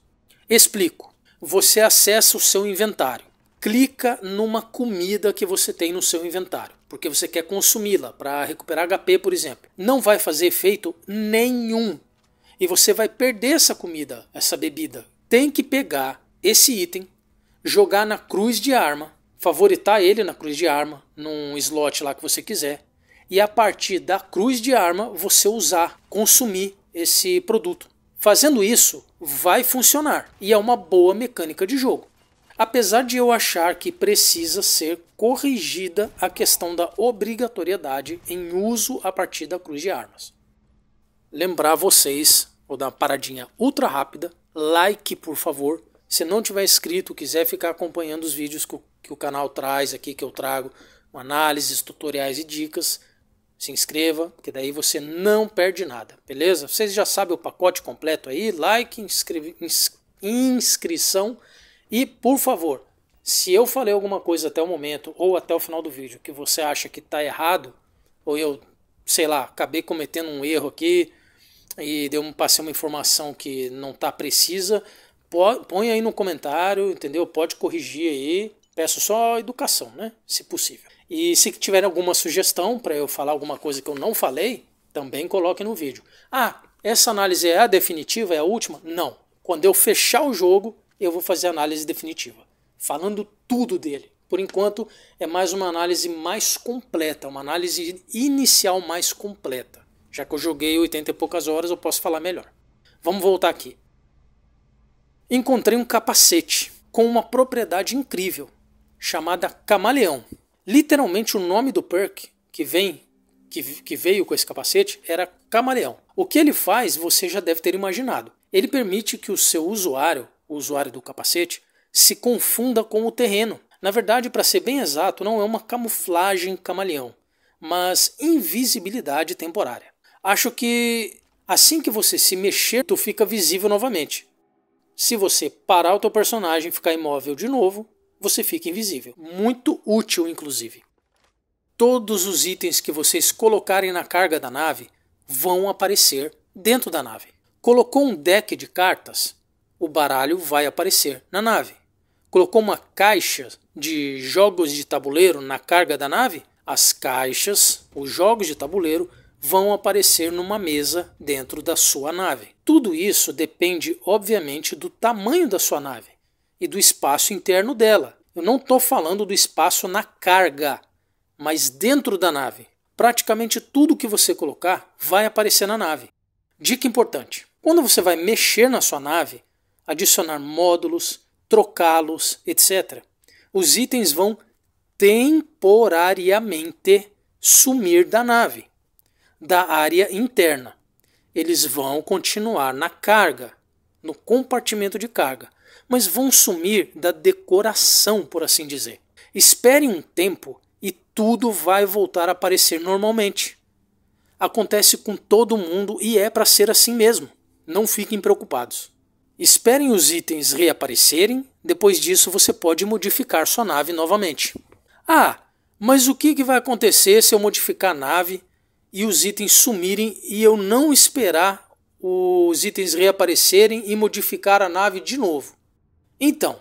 Speaker 1: Explico. Você acessa o seu inventário, clica numa comida que você tem no seu inventário, porque você quer consumi-la para recuperar HP, por exemplo. Não vai fazer efeito nenhum e você vai perder essa comida, essa bebida. Tem que pegar esse item, jogar na cruz de arma, favoritar ele na cruz de arma, num slot lá que você quiser, e a partir da cruz de arma você usar, consumir esse produto. Fazendo isso, vai funcionar e é uma boa mecânica de jogo. Apesar de eu achar que precisa ser corrigida a questão da obrigatoriedade em uso a partir da cruz de armas. Lembrar vocês, vou dar uma paradinha ultra rápida, like por favor. Se não tiver inscrito, quiser ficar acompanhando os vídeos que o, que o canal traz aqui, que eu trago, análises, tutoriais e dicas, se inscreva, que daí você não perde nada, beleza? Vocês já sabem o pacote completo aí, like, inscri ins inscrição e, por favor, se eu falei alguma coisa até o momento ou até o final do vídeo que você acha que está errado, ou eu, sei lá, acabei cometendo um erro aqui e deu passei uma informação que não está precisa, põe aí no comentário, entendeu? Pode corrigir aí. Peço só educação, né? Se possível. E se tiver alguma sugestão para eu falar alguma coisa que eu não falei, também coloque no vídeo. Ah, essa análise é a definitiva, é a última? Não. Quando eu fechar o jogo, eu vou fazer a análise definitiva, falando tudo dele. Por enquanto, é mais uma análise mais completa, uma análise inicial mais completa. Já que eu joguei 80 e poucas horas, eu posso falar melhor. Vamos voltar aqui. Encontrei um capacete com uma propriedade incrível, chamada camaleão. Literalmente o nome do perk que vem que, que veio com esse capacete era Camaleão. O que ele faz, você já deve ter imaginado. Ele permite que o seu usuário, o usuário do capacete, se confunda com o terreno. Na verdade, para ser bem exato, não é uma camuflagem camaleão, mas invisibilidade temporária. Acho que assim que você se mexer, tu fica visível novamente. Se você parar o teu personagem e ficar imóvel de novo, você fica invisível. Muito útil, inclusive. Todos os itens que vocês colocarem na carga da nave vão aparecer dentro da nave. Colocou um deck de cartas, o baralho vai aparecer na nave. Colocou uma caixa de jogos de tabuleiro na carga da nave, as caixas, os jogos de tabuleiro vão aparecer numa mesa dentro da sua nave. Tudo isso depende, obviamente, do tamanho da sua nave e do espaço interno dela. Eu não estou falando do espaço na carga, mas dentro da nave. Praticamente tudo que você colocar vai aparecer na nave. Dica importante: quando você vai mexer na sua nave, adicionar módulos, trocá-los, etc., os itens vão temporariamente sumir da nave, da área interna. Eles vão continuar na carga, no compartimento de carga, mas vão sumir da decoração, por assim dizer. Espere um tempo e tudo vai voltar a aparecer normalmente. Acontece com todo mundo e é para ser assim mesmo. Não fiquem preocupados. Esperem os itens reaparecerem, depois disso você pode modificar sua nave novamente. Ah, mas o que vai acontecer se eu modificar a nave e os itens sumirem e eu não esperar os itens reaparecerem e modificar a nave de novo? Então,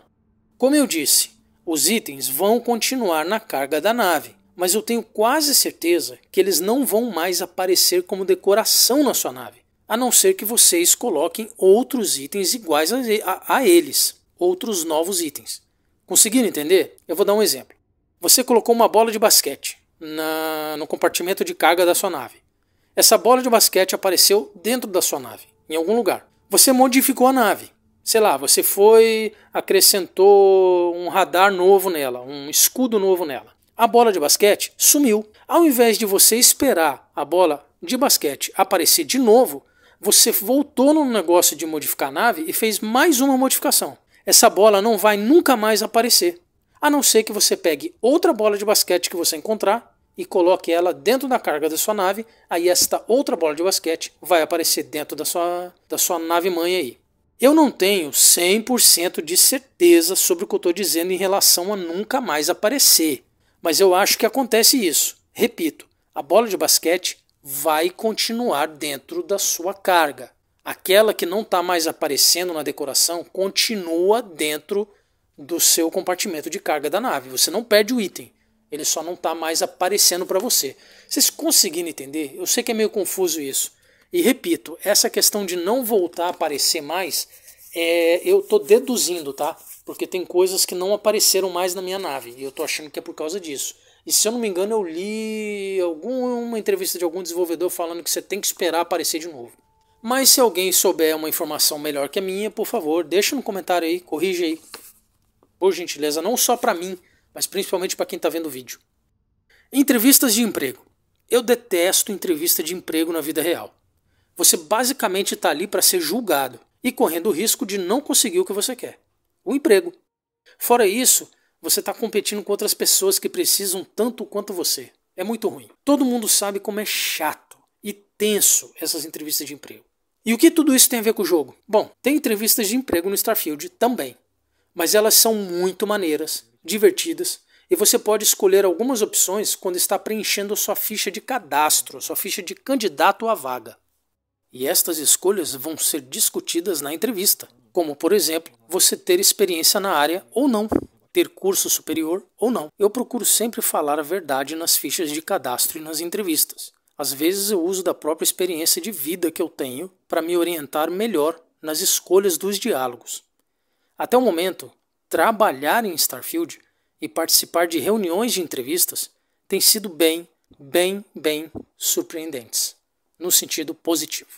Speaker 1: como eu disse, os itens vão continuar na carga da nave, mas eu tenho quase certeza que eles não vão mais aparecer como decoração na sua nave, a não ser que vocês coloquem outros itens iguais a, a, a eles, outros novos itens. Conseguiram entender? Eu vou dar um exemplo. Você colocou uma bola de basquete na, no compartimento de carga da sua nave. Essa bola de basquete apareceu dentro da sua nave, em algum lugar. Você modificou a nave, sei lá, você foi, acrescentou um radar novo nela, um escudo novo nela. A bola de basquete sumiu. Ao invés de você esperar a bola de basquete aparecer de novo, você voltou no negócio de modificar a nave e fez mais uma modificação. Essa bola não vai nunca mais aparecer, a não ser que você pegue outra bola de basquete que você encontrar e coloque ela dentro da carga da sua nave, aí esta outra bola de basquete vai aparecer dentro da sua, da sua nave mãe aí. Eu não tenho 100% de certeza sobre o que eu estou dizendo em relação a nunca mais aparecer, mas eu acho que acontece isso. Repito, a bola de basquete vai continuar dentro da sua carga. Aquela que não está mais aparecendo na decoração continua dentro do seu compartimento de carga da nave. Você não perde o item, ele só não está mais aparecendo para você. Vocês conseguiram entender? Eu sei que é meio confuso isso, e repito, essa questão de não voltar a aparecer mais, é, eu estou deduzindo, tá? Porque tem coisas que não apareceram mais na minha nave. E eu estou achando que é por causa disso. E se eu não me engano, eu li alguma entrevista de algum desenvolvedor falando que você tem que esperar aparecer de novo. Mas se alguém souber uma informação melhor que a minha, por favor, deixa no comentário aí, corrija aí. Por gentileza, não só para mim, mas principalmente para quem está vendo o vídeo. Entrevistas de emprego. Eu detesto entrevista de emprego na vida real você basicamente está ali para ser julgado e correndo o risco de não conseguir o que você quer o emprego. Fora isso, você está competindo com outras pessoas que precisam tanto quanto você. É muito ruim. Todo mundo sabe como é chato e tenso essas entrevistas de emprego. E o que tudo isso tem a ver com o jogo? Bom, tem entrevistas de emprego no Starfield também, mas elas são muito maneiras, divertidas e você pode escolher algumas opções quando está preenchendo sua ficha de cadastro, sua ficha de candidato à vaga. E estas escolhas vão ser discutidas na entrevista, como, por exemplo, você ter experiência na área ou não, ter curso superior ou não. Eu procuro sempre falar a verdade nas fichas de cadastro e nas entrevistas. Às vezes eu uso da própria experiência de vida que eu tenho para me orientar melhor nas escolhas dos diálogos. Até o momento, trabalhar em Starfield e participar de reuniões de entrevistas tem sido bem, bem, bem surpreendentes no sentido positivo.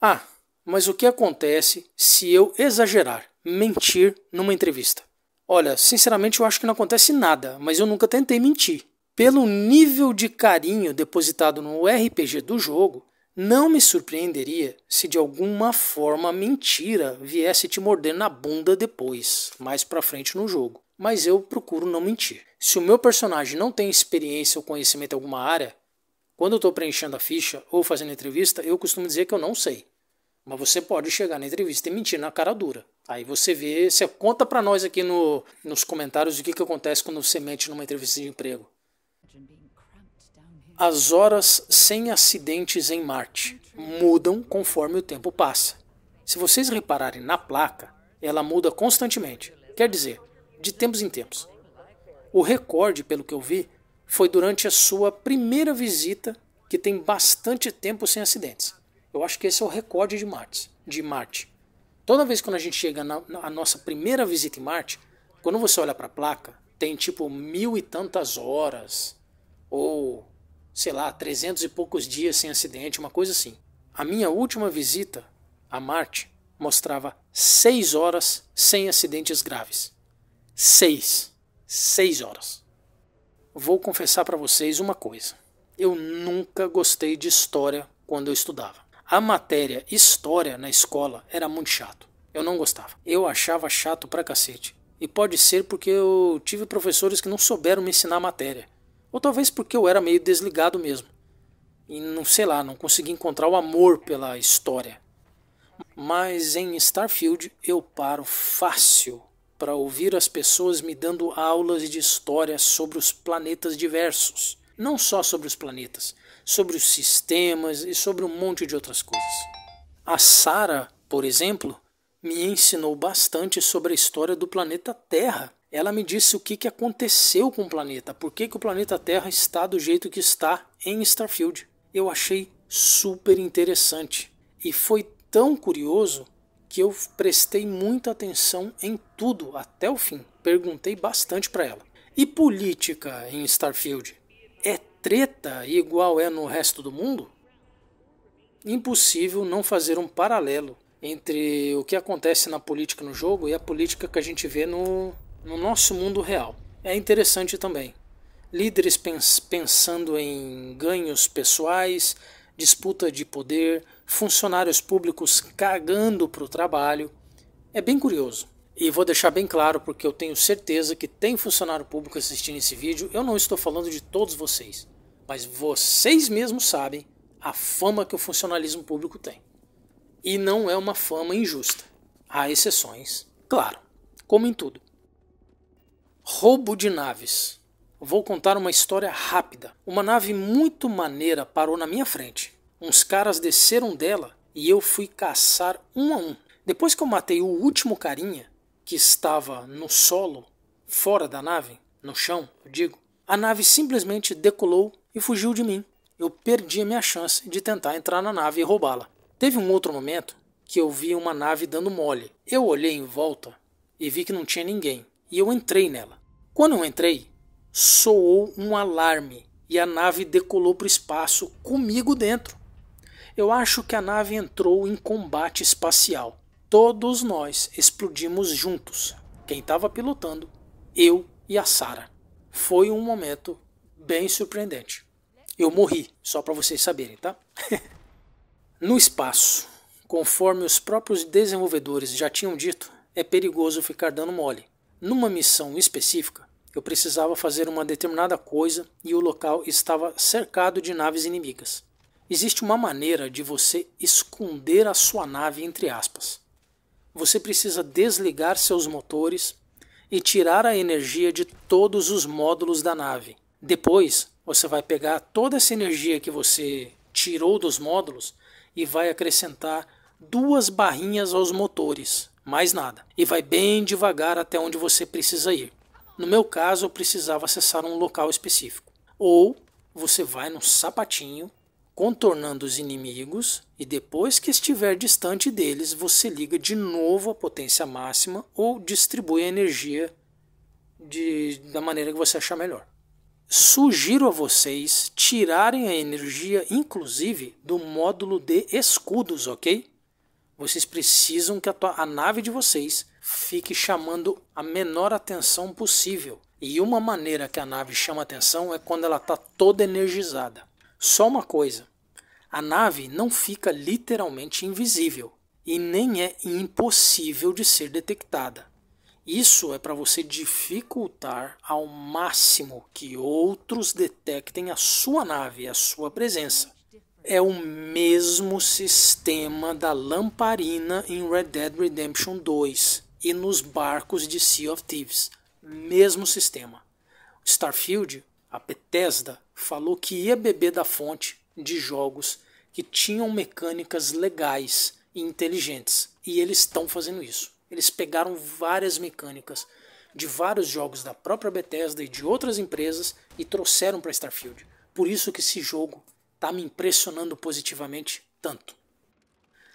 Speaker 1: Ah, mas o que acontece se eu exagerar, mentir numa entrevista? Olha, sinceramente eu acho que não acontece nada, mas eu nunca tentei mentir. Pelo nível de carinho depositado no RPG do jogo, não me surpreenderia se de alguma forma mentira viesse te morder na bunda depois, mais pra frente no jogo. Mas eu procuro não mentir. Se o meu personagem não tem experiência ou conhecimento em alguma área, quando eu estou preenchendo a ficha ou fazendo entrevista, eu costumo dizer que eu não sei. Mas você pode chegar na entrevista e mentir na cara dura. Aí você vê, você conta para nós aqui no, nos comentários o que, que acontece quando você mente numa entrevista de emprego. As horas sem acidentes em Marte mudam conforme o tempo passa. Se vocês repararem na placa, ela muda constantemente. Quer dizer, de tempos em tempos. O recorde, pelo que eu vi, foi durante a sua primeira visita, que tem bastante tempo sem acidentes. Eu acho que esse é o recorde de Marte. De Marte. Toda vez que a gente chega na, na nossa primeira visita em Marte, quando você olha para a placa, tem tipo mil e tantas horas, ou sei lá, trezentos e poucos dias sem acidente, uma coisa assim. A minha última visita a Marte mostrava seis horas sem acidentes graves. Seis. Seis horas vou confessar para vocês uma coisa. Eu nunca gostei de história quando eu estudava. A matéria história na escola era muito chato. Eu não gostava. Eu achava chato pra cacete. E pode ser porque eu tive professores que não souberam me ensinar a matéria. Ou talvez porque eu era meio desligado mesmo. E não sei lá, não consegui encontrar o amor pela história. Mas em Starfield eu paro fácil para ouvir as pessoas me dando aulas de história sobre os planetas diversos. Não só sobre os planetas, sobre os sistemas e sobre um monte de outras coisas. A Sara, por exemplo, me ensinou bastante sobre a história do planeta Terra. Ela me disse o que, que aconteceu com o planeta, por que, que o planeta Terra está do jeito que está em Starfield. Eu achei super interessante e foi tão curioso que eu prestei muita atenção em tudo até o fim. Perguntei bastante para ela. E política em Starfield? É treta igual é no resto do mundo? Impossível não fazer um paralelo entre o que acontece na política no jogo e a política que a gente vê no, no nosso mundo real. É interessante também. Líderes pens pensando em ganhos pessoais, disputa de poder, funcionários públicos cagando para o trabalho. É bem curioso. E vou deixar bem claro, porque eu tenho certeza que tem funcionário público assistindo esse vídeo. Eu não estou falando de todos vocês, mas vocês mesmos sabem a fama que o funcionalismo público tem. E não é uma fama injusta. Há exceções, claro, como em tudo. Roubo de naves. Vou contar uma história rápida. Uma nave muito maneira parou na minha frente. Uns caras desceram dela e eu fui caçar um a um. Depois que eu matei o último carinha, que estava no solo, fora da nave, no chão, eu digo, a nave simplesmente decolou e fugiu de mim. Eu perdi a minha chance de tentar entrar na nave e roubá-la. Teve um outro momento que eu vi uma nave dando mole. Eu olhei em volta e vi que não tinha ninguém, e eu entrei nela. Quando eu entrei, soou um alarme e a nave decolou para o espaço comigo dentro. Eu acho que a nave entrou em combate espacial. Todos nós explodimos juntos. Quem estava pilotando? Eu e a Sara. Foi um momento bem surpreendente. Eu morri, só para vocês saberem, tá? [LAUGHS] no espaço, conforme os próprios desenvolvedores já tinham dito, é perigoso ficar dando mole. Numa missão específica, eu precisava fazer uma determinada coisa e o local estava cercado de naves inimigas. Existe uma maneira de você esconder a sua nave entre aspas. Você precisa desligar seus motores e tirar a energia de todos os módulos da nave. Depois, você vai pegar toda essa energia que você tirou dos módulos e vai acrescentar duas barrinhas aos motores, mais nada. E vai bem devagar até onde você precisa ir. No meu caso, eu precisava acessar um local específico. Ou você vai no sapatinho contornando os inimigos e depois que estiver distante deles, você liga de novo a potência máxima ou distribui a energia de, da maneira que você achar melhor. Sugiro a vocês tirarem a energia, inclusive, do módulo de escudos, ok? Vocês precisam que a, a nave de vocês fique chamando a menor atenção possível. E uma maneira que a nave chama atenção é quando ela está toda energizada. Só uma coisa: a nave não fica literalmente invisível e nem é impossível de ser detectada. Isso é para você dificultar ao máximo que outros detectem a sua nave e a sua presença. É o mesmo sistema da lamparina em Red Dead Redemption 2 e nos barcos de Sea of Thieves. Mesmo sistema. Starfield, a Bethesda, falou que ia beber da fonte de jogos que tinham mecânicas legais e inteligentes. E eles estão fazendo isso. Eles pegaram várias mecânicas de vários jogos da própria Bethesda e de outras empresas e trouxeram para Starfield. Por isso que esse jogo está me impressionando positivamente tanto.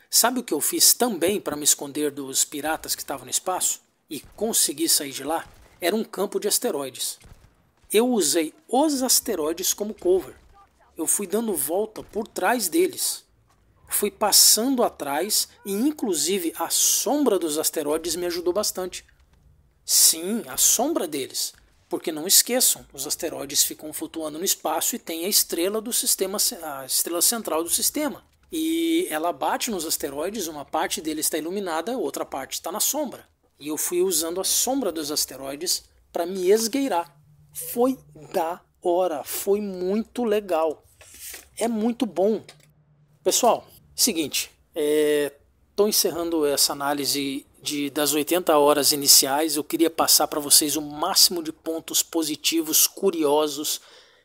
Speaker 1: Sabe o que eu fiz também para me esconder dos piratas que estavam no espaço e consegui sair de lá? Era um campo de asteroides eu usei os asteroides como cover. Eu fui dando volta por trás deles. Fui passando atrás e, inclusive, a sombra dos asteroides me ajudou bastante. Sim, a sombra deles. Porque não esqueçam, os asteroides ficam flutuando no espaço e tem a estrela do sistema, a estrela central do sistema. E ela bate nos asteroides, uma parte dele está iluminada, outra parte está na sombra. E eu fui usando a sombra dos asteroides para me esgueirar. Foi da hora, foi muito legal. É muito bom. Pessoal, seguinte, estou é, encerrando essa análise de, das 80 horas iniciais. Eu queria passar para vocês o máximo de pontos positivos, curiosos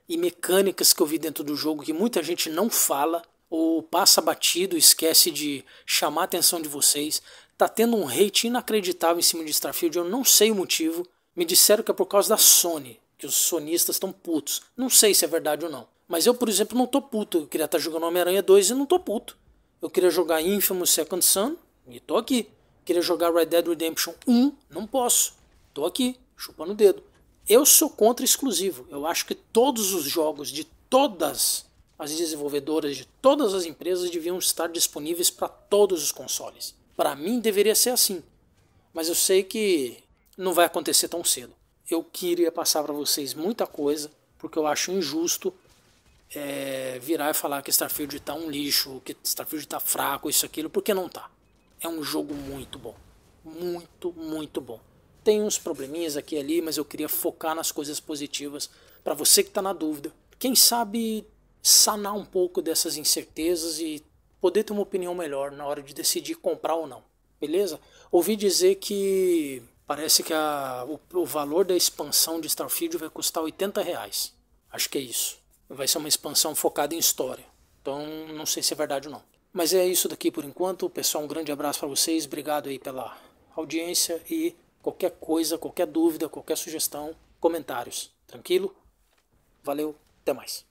Speaker 1: e mecânicas que eu vi dentro do jogo que muita gente não fala ou passa batido, esquece de chamar a atenção de vocês. Tá tendo um hate inacreditável em cima de Starfield, eu não sei o motivo. Me disseram que é por causa da Sony que os sonistas estão putos. Não sei se é verdade ou não. Mas eu, por exemplo, não tô puto. Eu queria estar tá jogando Homem-Aranha 2 e não tô puto. Eu queria jogar Infamous Second Son e tô aqui. queria jogar Red Dead Redemption 1, não posso. Tô aqui, chupando o dedo. Eu sou contra exclusivo. Eu acho que todos os jogos de todas as desenvolvedoras de todas as empresas deviam estar disponíveis para todos os consoles. Para mim deveria ser assim, mas eu sei que não vai acontecer tão cedo eu queria passar para vocês muita coisa, porque eu acho injusto é, virar e falar que Starfield está um lixo, que Starfield está fraco, isso, aquilo, porque não tá. É um jogo muito bom. Muito, muito bom. Tem uns probleminhas aqui e ali, mas eu queria focar nas coisas positivas para você que está na dúvida. Quem sabe sanar um pouco dessas incertezas e poder ter uma opinião melhor na hora de decidir comprar ou não. Beleza? Ouvi dizer que Parece que a, o, o, valor da expansão de Starfield vai custar 80 reais. Acho que é isso. Vai ser uma expansão focada em história. Então não sei se é verdade ou não. Mas é isso daqui por enquanto. Pessoal, um grande abraço para vocês. Obrigado aí pela audiência e qualquer coisa, qualquer dúvida, qualquer sugestão, comentários. Tranquilo? Valeu, até mais.